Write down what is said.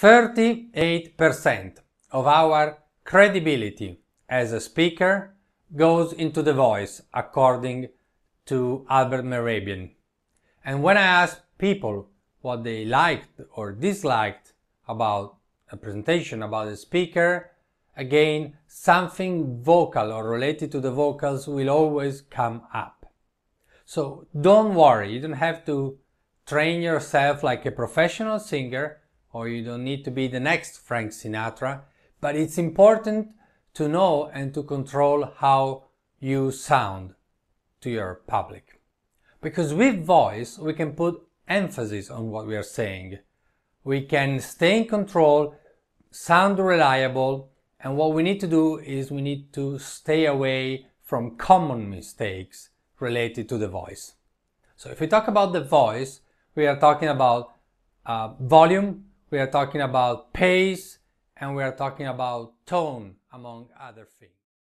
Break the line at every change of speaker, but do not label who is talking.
38% of our credibility as a speaker goes into the voice, according to Albert Mehrabian. And when I ask people what they liked or disliked about a presentation, about a speaker, again, something vocal or related to the vocals will always come up. So don't worry, you don't have to train yourself like a professional singer or you don't need to be the next Frank Sinatra, but it's important to know and to control how you sound to your public. Because with voice, we can put emphasis on what we are saying. We can stay in control, sound reliable, and what we need to do is we need to stay away from common mistakes related to the voice. So if we talk about the voice, we are talking about uh, volume, we are talking about pace, and we are talking about tone,
among other things.